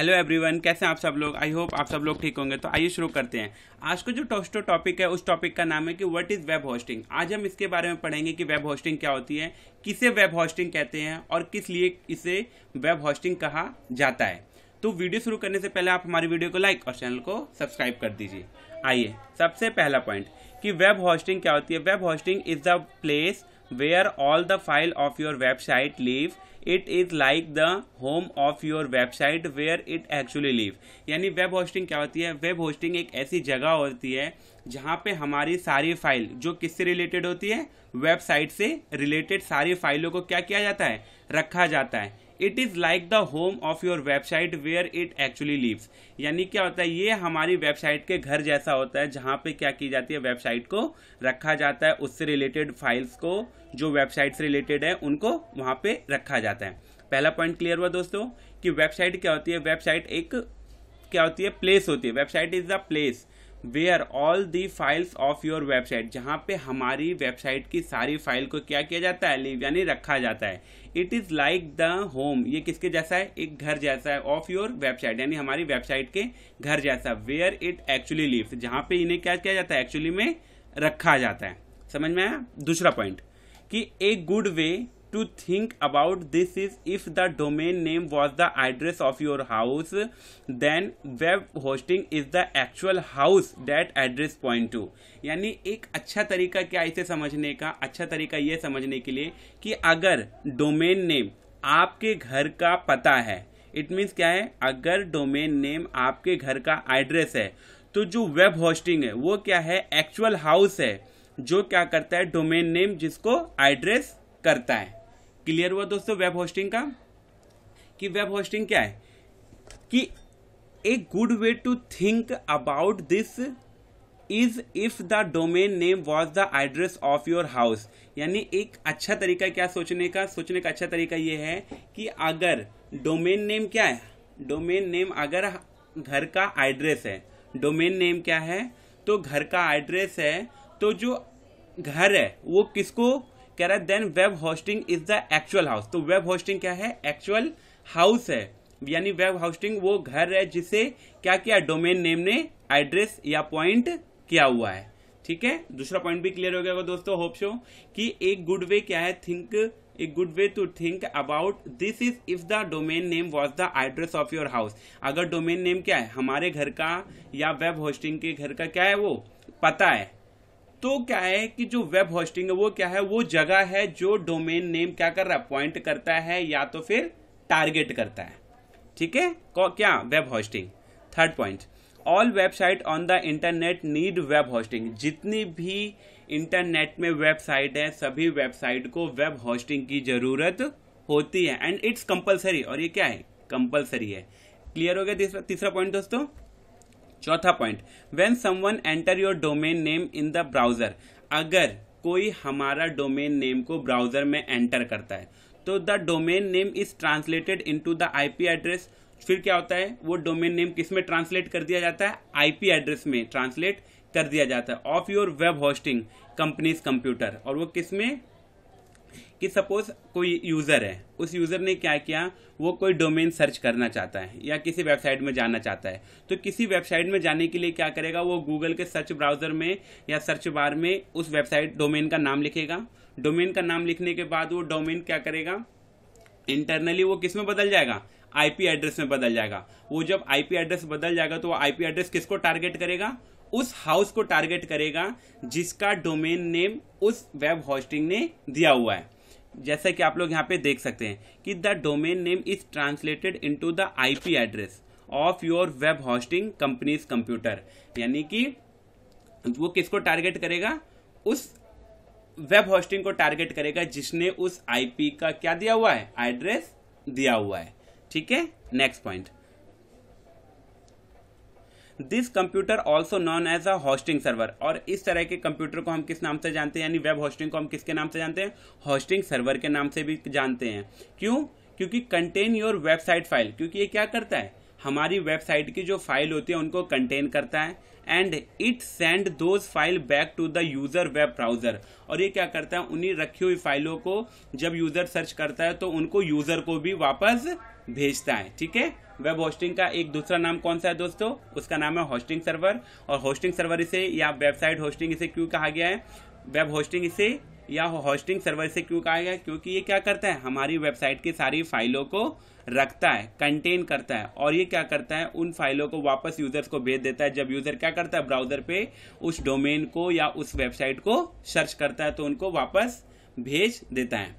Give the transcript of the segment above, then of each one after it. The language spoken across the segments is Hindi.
हेलो एवरीवन कैसे हैं आप सब लोग आई होप आप सब लोग ठीक होंगे तो आइए शुरू करते हैं आज का जो टोस्टो टॉपिक है उस टॉपिक का नाम है कि व्हाट इज़ वेब होस्टिंग आज हम इसके बारे में पढ़ेंगे कि वेब होस्टिंग क्या होती है किसे वेब होस्टिंग कहते हैं और किस लिए इसे वेब होस्टिंग कहा जाता है तो वीडियो शुरू करने से पहले आप हमारी वीडियो को लाइक और चैनल को सब्सक्राइब कर दीजिए आइए सबसे पहला पॉइंट कि वेब होस्टिंग क्या होती है web hosting is the place where all the file of your website live it is like the home of your website where it actually live यानी वेब होस्टिंग क्या होती है वेब होस्टिंग एक ऐसी जगह होती है जहाँ पे हमारी सारी फाइल जो किससे रिलेटेड होती है वेबसाइट से रिलेटेड सारी फाइलों को क्या किया जाता है रखा जाता है it is like the home of your website where it actually lives यानी क्या होता है ये हमारी वेबसाइट के घर जैसा होता है जहां पे क्या की जाती है वेबसाइट को रखा जाता है उससे रिलेटेड फाइल्स को जो वेबसाइट से रिलेटेड है उनको वहां पे रखा जाता है पहला पॉइंट क्लियर हुआ दोस्तों कि वेबसाइट क्या होती है वेबसाइट एक क्या होती है प्लेस होती है website is the place where all the files of your website जहाँ पे हमारी वेबसाइट की सारी फाइल को क्या किया जाता है लीव यानी रखा जाता है it is like the home ये किसके जैसा है एक घर जैसा है ऑफ योर वेबसाइट यानी हमारी वेबसाइट के घर जैसा वेयर इट एक्चुअली लीव्स जहाँ पे इन्हें क्या किया जाता है एक्चुअली में रखा जाता है समझ में आया दूसरा पॉइंट कि a good way to think about this is if the domain name was the address of your house then web hosting is the actual house that address point to यानी एक अच्छा तरीका क्या इसे समझने का अच्छा तरीका यह समझने के लिए कि अगर डोमेन नेम आपके घर का पता है इट मीन्स क्या है अगर डोमेन नेम आपके घर का एड्रेस है तो जो वेब होस्टिंग है वो क्या है एक्चुअल हाउस है जो क्या करता है डोमेन नेम जिसको एड्रेस करता है क्लियर हुआ दोस्तों वेब होस्टिंग का कि वेब होस्टिंग क्या है कि a good way to think about this is if the domain name was the address of your house यानी एक अच्छा तरीका क्या सोचने का सोचने का अच्छा तरीका यह है कि अगर डोमेन नेम क्या है डोमेन नेम अगर घर का एड्रेस है डोमेन नेम क्या है तो घर का एड्रेस है तो जो घर है वो किसको कह रहा है then web hosting is the actual house तो वेब होस्टिंग क्या है एक्चुअल हाउस है यानी वेब होस्टिंग वो घर है जिसे क्या किया डोमेन नेम ने एड्रेस या पॉइंट किया हुआ है ठीक है दूसरा पॉइंट भी क्लियर हो गया दोस्तों होप शो कि एक गुड वे क्या है think a good way to think about this is if the domain name was the address of your house अगर डोमेन नेम क्या है हमारे घर का या वेब होस्टिंग के घर का क्या है वो पता है तो क्या है कि जो वेब होस्टिंग है वो क्या है वो जगह है जो डोमेन नेम क्या कर रहा है पॉइंट करता है या तो फिर टारगेट करता है ठीक है क्या web hosting third point all website on the internet need web hosting जितनी भी इंटरनेट में वेबसाइट है सभी वेबसाइट को वेब होस्टिंग की जरूरत होती है एंड इट्स कंपलसरी और ये क्या है कंपलसरी है क्लियर हो गया तीसरा पॉइंट दोस्तों चौथा point when someone enter your domain name in the browser अगर कोई हमारा डोमेन नेम को ब्राउजर में एंटर करता है तो the domain name is translated into the IP address फिर क्या होता है वो डोमेन नेम किस में ट्रांसलेट कर दिया जाता है आईपी एड्रेस में ट्रांसलेट कर दिया जाता है of your web hosting companies computer और वो किस में कि सपोज कोई यूज़र है उस यूज़र ने क्या किया वो कोई डोमेन सर्च करना चाहता है या किसी वेबसाइट में जाना चाहता है तो किसी वेबसाइट में जाने के लिए क्या करेगा वो गूगल के सर्च ब्राउज़र में या सर्च बार में उस वेबसाइट डोमेन का नाम लिखेगा डोमेन का नाम लिखने के बाद वो डोमेन क्या करेगा इंटरनली वो किस में बदल जाएगा आईपी एड्रेस में बदल जाएगा वो जब आईपी एड्रेस बदल जाएगा तो वो आईपी एड्रेस किसको टारगेट करेगा उस हाउस को टारगेट करेगा जिसका डोमेन नेम उस वेब होस्टिंग ने दिया हुआ है जैसा कि आप लोग यहाँ पे देख सकते हैं कि the domain name is translated into the IP address of your web hosting companies computer यानी कि वो किसको टारगेट करेगा उस वेब होस्टिंग को टारगेट करेगा जिसने उस आईपी का क्या दिया हुआ है एड्रेस दिया हुआ है ठीक है next point this computer also known as a hosting server और इस तरह के कंप्यूटर को हम किस नाम से जानते हैं यानी वेब हॉस्टिंग को हम किसके नाम से जानते हैं हॉस्टिंग सर्वर के नाम से भी जानते हैं क्यों क्योंकि कंटेन योर वेबसाइट फाइल क्योंकि ये क्या करता है हमारी वेबसाइट की जो फाइल होती है उनको कंटेन करता है and it send those file back to the user web browser और ये क्या करता है उन्हीं रखी हुई फाइलों को जब यूज़र सर्च करता है तो उनको यूज़र को भी वापस भेजता है ठीक है वेब होस्टिंग का एक दूसरा नाम कौन सा है दोस्तों उसका नाम है होस्टिंग सर्वर और होस्टिंग सर्वर इसे या वेबसाइट होस्टिंग इसे क्यों कहा गया है वेब होस्टिंग इसे या होस्टिंग सर्वर से क्यों कहा गया क्योंकि ये क्या करता है हमारी वेबसाइट की सारी फाइलों को रखता है कंटेन करता है और ये क्या करता है उन फाइलों को वापस यूजर्स को भेज देता है जब यूजर क्या करता है ब्राउजर पे उस डोमेन को या उस वेबसाइट को सर्च करता है तो उनको वापस भेज देता है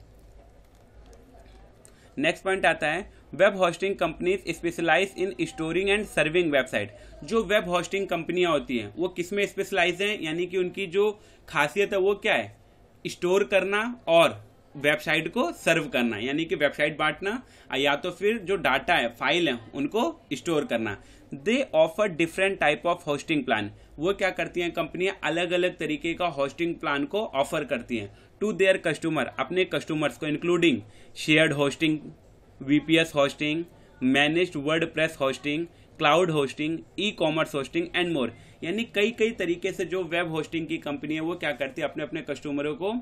नेक्स्ट पॉइंट आता है web hosting companies specialize in storing and serving website जो वेब होस्टिंग कंपनियां होती हैं वो किस में स्पेशलाइज हैं यानी कि उनकी जो खासियत है वो क्या है स्टोर करना और वेबसाइट को सर्व करना यानी कि वेबसाइट बांटना या तो फिर जो डाटा है फाइल है उनको स्टोर करना they offer different type of hosting plan वो क्या करती हैं कंपनियां अलग अलग तरीके का होस्टिंग प्लान को ऑफर करती हैं टू देयर कस्टमर अपने कस्टमर्स को including shared hosting VPS hosting managed WordPress hosting cloud hosting e-commerce hosting and more यानी कई कई तरीके से जो वेब होस्टिंग की कंपनी है वो क्या करती है अपने अपने कस्टमरों को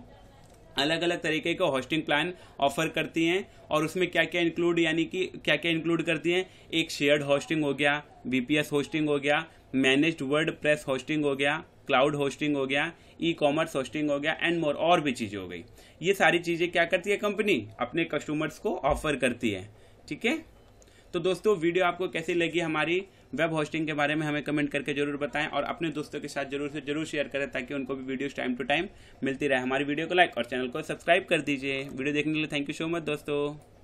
अलग अलग तरीके का होस्टिंग प्लान ऑफर करती हैं और उसमें क्या क्या इंक्लूड यानी कि क्या क्या इंक्लूड करती हैं एक शेयर्ड होस्टिंग हो गया बीपीएस होस्टिंग हो गया मैनेज्ड वर्ड प्रेस होस्टिंग हो गया क्लाउड होस्टिंग हो गया ई कॉमर्स होस्टिंग हो गया एंड मोर और भी चीज़ें हो गई ये सारी चीज़ें क्या करती है कंपनी अपने कस्टमर्स को ऑफर करती है ठीक है तो दोस्तों वीडियो आपको कैसी लगी हमारी वेब होस्टिंग के बारे में हमें कमेंट करके जरूर बताएं और अपने दोस्तों के साथ जरूर से जरूर शेयर करें ताकि उनको भी वीडियोस टाइम टू टाइम मिलती रहे हमारी वीडियो को लाइक और चैनल को सब्सक्राइब कर दीजिए वीडियो देखने के लिए थैंक यू सो मच दोस्तों